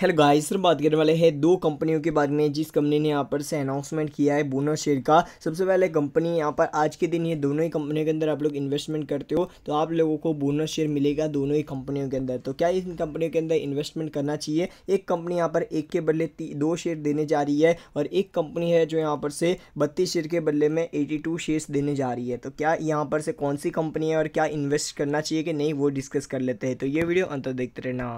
hello guys sir बात करने वाले हैं दो कंपनियों के बारे में जिस कंपनी ने यहाँ पर से अनाउंसमेंट किया है बोनस शेयर का सबसे पहले कंपनी यहाँ पर आज के दिन ये दोनों ही कंपनियों के अंदर आप लोग इन्वेस्टमेंट करते हो तो आप लोगों को बोनस शेयर मिलेगा दोनों ही कंपनियों के अंदर तो क्या इन कंपनियों के अंदर इन्वेस्टमेंट करना चाहिए एक कंपनी यहाँ पर एक के बदले दो शेयर देने जा रही है और एक कंपनी है जो यहाँ पर से बत्तीस शेयर के बदले में एटी टू शेयर्स देने जा रही है तो क्या यहाँ पर से कौन सी कंपनी है और क्या इन्वेस्ट करना चाहिए कि नहीं वो डिस्कस कर लेते हैं तो ये वीडियो अंतर देखते रहना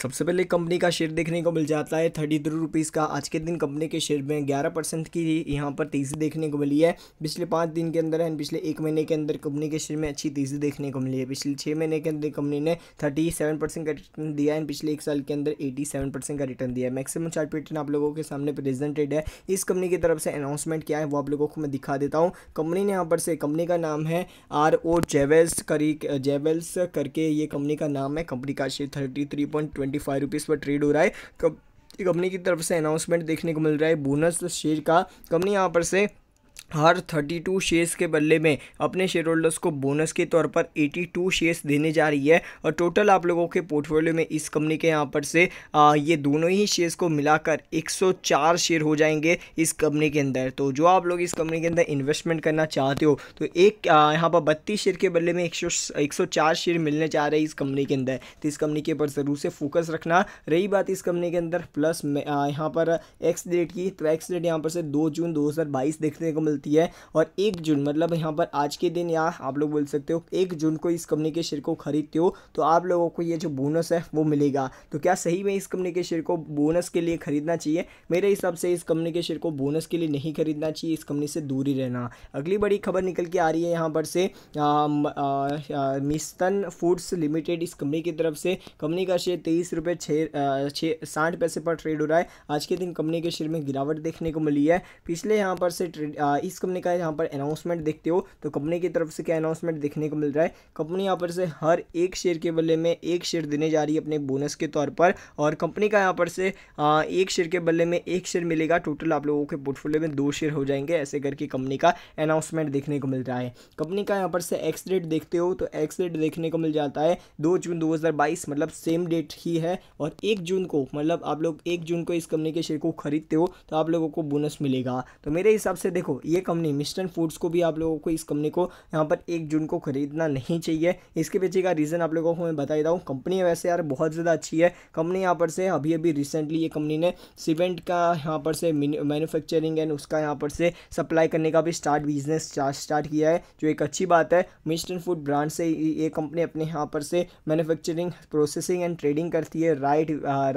सबसे पहले कंपनी का शेयर देखने को मिल जाता है थर्टी थ्री रुपीज़ का आज के दिन कंपनी के शेयर में ग्यारह परसेंट की यहाँ पर तेज़ी देखने को मिली है पिछले पाँच दिन के अंदर एंड पिछले एक महीने के अंदर कंपनी के शेयर में अच्छी तेज़ी देखने को मिली है पिछले छः महीने के अंदर कंपनी ने थर्टी सेवन परसेंट का रिटर्न दिया एंड पिछले एक साल के अंदर एटी सेवन परसेंट का रिटर्न दिया है मैक्सिमम चार्ट पैटर्न आप लोगों के सामने प्रेजेंटेड है इस कंपनी की तरफ से अनाउंसमेंट किया है वो आप लोगों को मैं दिखा देता हूँ कंपनी ने यहाँ पर से कंपनी का नाम है आर ओ जेवेल्स करी जेवेल्स करके ये कंपनी का नाम है कंपनी का share thirty three point twenty five rupees पर ट्रेड हो रहा है कंपनी की तरफ से अनाउंसमेंट देखने को मिल रहा है बोनस शेयर का कंपनी यहाँ पर से हर 32 शेयर्स के बदले में अपने शेयर होल्डर्स को बोनस के तौर पर 82 शेयर्स देने जा रही है और टोटल आप लोगों के पोर्टफोलियो में इस कंपनी के यहाँ पर से आ, ये दोनों ही शेयर्स को मिलाकर 104 शेयर हो जाएंगे इस कंपनी के अंदर तो जो आप लोग इस कंपनी के अंदर इन्वेस्टमेंट करना चाहते हो तो एक यहाँ पर बत्तीस शेयर के बदले में एक सौ शेयर मिलने जा रहे हैं इस कंपनी के अंदर तो इस कंपनी के ऊपर ज़रूर से फोकस रखना रही बात इस कंपनी के अंदर प्लस यहाँ पर एक्स डेट की तो एक्स डेट यहाँ पर से दो जून दो देखने को मिलता चलती है और एक जून मतलब यहाँ पर आज के दिन या आप लोग बोल सकते हो एक जून को इस कंपनी के शेयर को खरीदते हो तो आप लोगों को ये जो बोनस है वो मिलेगा तो क्या सही में इस कंपनी के शेयर को बोनस के लिए खरीदना चाहिए मेरे हिसाब से इस कंपनी के शेयर को बोनस के लिए नहीं खरीदना चाहिए इस कंपनी से ही रहना अगली बड़ी खबर निकल के आ रही है यहाँ पर से मिस्तन फूड्स लिमिटेड इस कंपनी की तरफ से कंपनी का शेयर तेईस रुपये छः साठ पैसे पर ट्रेड हो रहा है आज के दिन कंपनी के शेयर में गिरावट देखने को मिली है पिछले यहाँ पर से ट्रेड इस कंपनी का यहाँ पर अनाउंसमेंट देखते हो तो कंपनी की तरफ से क्या अनाउंसमेंट देखने को मिल रहा है कंपनी यहाँ पर से हर एक शेयर के बल्ले में एक शेयर देने जा रही है अपने बोनस के तौर पर और कंपनी का यहाँ पर से एक शेयर के बल्ले में एक शेयर मिलेगा टोटल आप लोगों के पोर्टफोलियो में दो शेयर हो जाएंगे ऐसे करके कंपनी का अनाउंसमेंट देखने को मिल रहा है कंपनी का यहाँ पर से एक्स डेट देखते हो तो एक्स डेट देखने को मिल जाता है दो जून दो मतलब सेम डेट ही है और एक जून को मतलब आप लोग एक जून को इस कंपनी के शेयर को खरीदते हो तो आप लोगों को बोनस मिलेगा तो मेरे हिसाब से देखो ये कंपनी मिस्टर्न फूड्स को भी आप लोगों को इस कंपनी को यहाँ पर एक जून को खरीदना नहीं चाहिए इसके पीछे का रीज़न आप लोगों को मैं बता देता हूँ कंपनी वैसे यार बहुत ज़्यादा अच्छी है कंपनी यहाँ पर से अभी अभी रिसेंटली ये कंपनी ने सीमेंट का यहाँ पर से मैन्युफैक्चरिंग एंड उसका यहाँ पर से सप्लाई करने का भी स्टार्ट बिजनेस स्टार्ट किया है जो एक अच्छी बात है मिस्टर्न फूड ब्रांड से ये कंपनी अपने यहाँ पर से मैनुफैक्चरिंग प्रोसेसिंग एंड ट्रेडिंग करती है right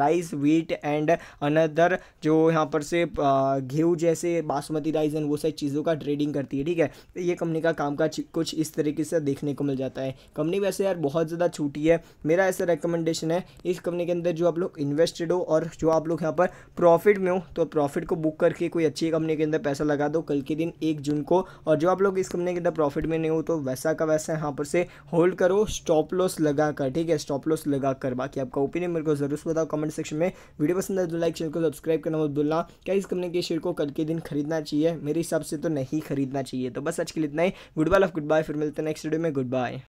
rice wheat and another जो यहाँ पर से गेहूँ uh, जैसे बासमती राइस एंड वो सारी चीज़ों का ट्रेडिंग करती है ठीक है तो ये कंपनी का काम का कुछ इस तरीके से देखने को मिल जाता है कंपनी वैसे यार बहुत ज़्यादा छोटी है मेरा ऐसा रिकमेंडेशन है इस कंपनी के अंदर जो आप लोग इन्वेस्टेड हो और जो आप लोग यहाँ पर प्रॉफिट में हो तो प्रॉफिट को बुक करके कोई अच्छी कंपनी के अंदर पैसा लगा दो कल के दिन एक जून को और जो आप लोग इस कंपनी के अंदर प्रॉफिट में नहीं हो तो वैसा का वैसा यहाँ पर से होल्ड करो स्टॉप लॉस लगा कर ठीक है स्टॉप लॉस लगा कर बाकी आपका ओपिनियन मेरे को जरूर से बताओ कमेंट सेक्शन में वीडियो पसंद है तो लाइक चैनल को सब्सक्राइब करना मत भूलना क्या इस कंपनी के शेयर को कल के दिन खरीदना चाहिए मेरे हिसाब से से तो नहीं खरीदना चाहिए तो बस आज के लिए इतना ही good bye love good bye फिर मिलते हैं नेक्स्ट वीडियो में गुड बाय